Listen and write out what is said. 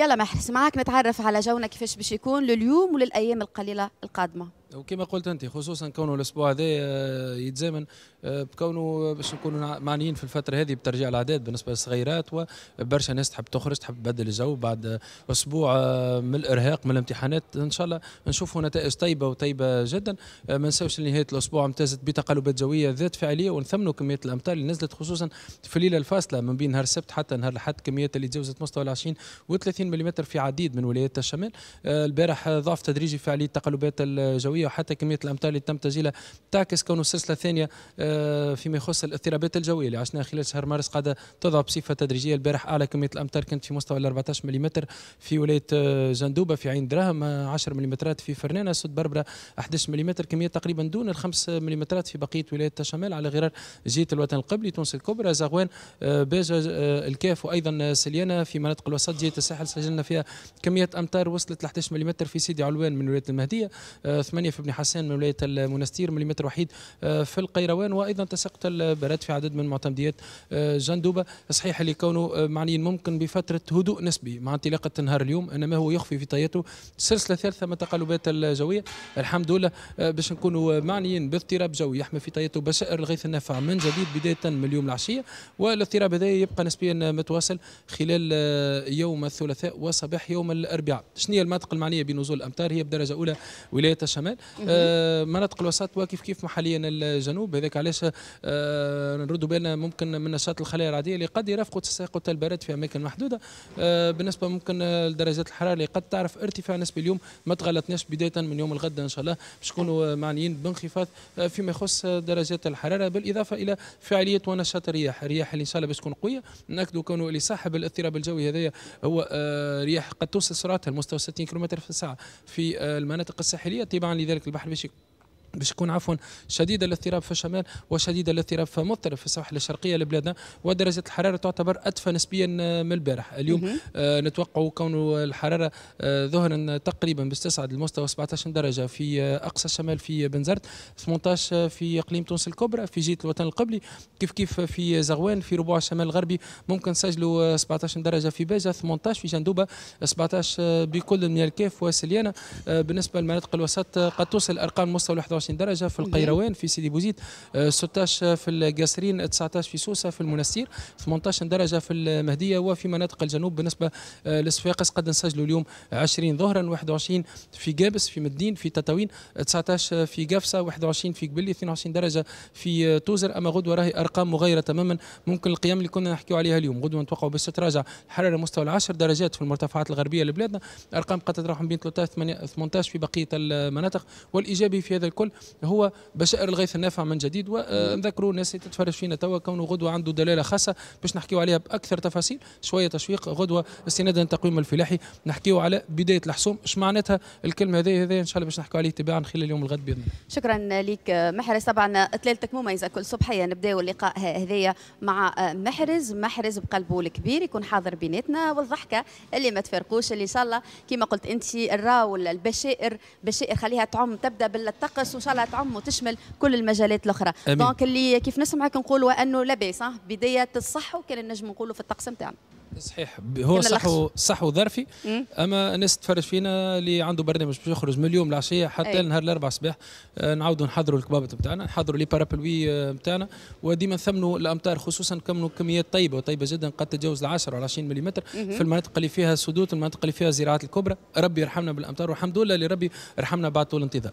يلا محرس معك نتعرف على جونا كيفاش باش يكون لليوم وللايام القليله القادمه وكما قلت انت خصوصا كونه الاسبوع هذا آه، يتزامن آه، بكونه باش نكونوا معنيين في الفتره هذه بترجيع الاعداد بالنسبه للصغيرات وبرشا ناس تحب تخرج تحب تبدل الجو بعد اسبوع آه، من الارهاق من الامتحانات ان شاء الله نشوفوا نتائج طيبه وطيبه جدا ما نساوش نهايه الاسبوع امتازت بتقلبات جويه ذات فعليه ونثمنوا كميه الامطار اللي نزلت خصوصا في الليله الفاصله من بين نهار السبت حتى نهار الاحد كميات اللي تجاوزت مستوى ال 20 و 30 ملم في عديد من ولايات الشمال البارح ضعف تدريجي في فعاليه التقلبات الجويه الجويه وحتى كميه الامطار اللي تم تسجيلها تعكس كونه السلسله الثانيه آه، فيما يخص الاضطرابات الجويه اللي عشناها خلال شهر مارس قاعده تضعف بصفه تدريجيه البارح اعلى كميه الامطار كانت في مستوى ال 14 ملم في ولايه جندوبه آه، في عين دراهم 10 آه، ملم في فرنانه سود بربره 11 ملم كميه تقريبا دون ال 5 ملم في بقيه ولايات الشمال على غرار جهه الوطن القبلي تونس الكبرى زغوان باجه الكاف وايضا سليانه في مناطق الوسط جهه الساحل سجلنا فيها كميه امتار وصلت ل 11 ملم في سيدي علوان من ولايه المهديه 8 العنيف بن حسان من ولايه المنستير مليمتر وحيد آه، في القيروان وايضا تسقط البراد في عدد من معتمديات آه، جندوبه صحيح اللي كونه آه، معنيين ممكن بفتره هدوء نسبي مع انطلاقه نهار اليوم انما هو يخفي في طياته سلسله ثالثه من التقلبات الجويه الحمد لله باش نكونوا معنيين باضطراب جوي يحمي في طياته بشائر الغيث النافع من جديد بدايه من اليوم العشيه والاضطراب هذا يبقى نسبيا متواصل خلال يوم الثلاثاء وصباح يوم الاربعاء شنو هي المناطق المعنيه بنزول الامطار هي بدرجه اولى ولايه الشمال آه، مناطق الوسط وكيف كيف محليا الجنوب هذاك علاش آه، نردوا بالنا ممكن من نشاط الخلايا العاديه اللي قد يرافقوا تساقط البرد في اماكن محدوده آه، بالنسبه ممكن لدرجات الحراره اللي قد تعرف ارتفاع نسبي اليوم ما تغلطناش بدايه من يوم الغد ان شاء الله باش نكونوا معنيين بانخفاض فيما يخص درجات الحراره بالاضافه الى فعاليه ونشاط الرياح الرياح اللي ان شاء الله باش تكون قويه ناكدوا كونه اللي صاحب الاضطراب الجوي هذايا هو رياح قد توصل سرعتها لمستوى 60 كيلومتر في الساعه في المناطق الساحليه تبعا ذلك البحر بشكل باش يكون عفوا شديد الاضطراب في الشمال وشديد الاضطراب في مضطرب في السواحل الشرقيه لبلادنا ودرجه الحراره تعتبر ادفى نسبيا من البارح اليوم آه نتوقع كون الحراره آه ظهرا تقريبا بستسعد المستوى 17 درجه في آه اقصى الشمال في بنزرت 18 في اقليم تونس الكبرى في جيت الوطن القبلي كيف كيف في زغوان في ربوع الشمال الغربي ممكن سجلوا 17 آه، درجه في باجه 18 في جندوبه 17 آه، آه، بكل من الكاف وسليانه بالنسبه للمناطق الوسط قد توصل ارقام مستوى 11 25 درجه في نعم. القيروان في سيدي بوزيد 16 آه، في القاسرين 19 في سوسه في المنستير 18 درجه في المهديه وفي مناطق الجنوب بالنسبه آه، لصفاقس قد نسجلوا اليوم 20 ظهرا 21 في قابس في مدين في تطاوين 19 في قفصه 21 في قبلي 22 درجه في آه، توزر اما غدوه راهي ارقام مغايره تماما ممكن القيام اللي كنا نحكيو عليها اليوم غدوه نتوقعوا باش تتراجع الحراره مستوى 10 درجات في المرتفعات الغربيه لبلادنا ارقام قد تتراوح بين 13 18 في بقيه المناطق والايجابي في هذا الكل الأول هو بشائر الغيث النافع من جديد ونذكروا الناس اللي تتفرج فينا توا كونه غدوة عنده دلالة خاصة باش نحكيو عليها بأكثر تفاصيل شوية تشويق غدوة استنادا للتقويم الفلاحي نحكيو على بداية الحصوم اش معناتها الكلمة هذه هذه إن شاء الله باش نحكيو عليه تباعا خلال اليوم الغد بإذن الله شكرا لك محرز طبعا تلالتك مميزة كل صبحية نبداو اللقاء هذايا مع محرز محرز بقلبه الكبير يكون حاضر بيناتنا والضحكة اللي ما تفارقوش اللي إن شاء الله كما قلت أنت الراول البشائر بشائر خليها تعم تبدأ بالطقس وان شاء الله تعم وتشمل كل المجالات الاخرى دونك اللي كيف نسمعك نقولوا انه لاباس بدايه الصح وكان نجم نقولوا في الطقس نتاعنا صحيح هو صح صح وظرفي اما الناس تفرج فينا اللي عنده برنامج باش يخرج من اليوم العشيه حتى نهار الاربع صباح آه، نعاودوا نحضروا الكبابط نتاعنا نحضروا لي بارابلوي آه، نتاعنا وديما نثمنوا الامطار خصوصا كمنوا كميات طيبه وطيبه جدا قد تتجاوز ال 10 ولا 20 ملم في المناطق اللي فيها سدود المناطق اللي فيها زراعات الكبرى ربي يرحمنا بالامطار والحمد لله اللي ربي رحمنا بعد طول الانتظار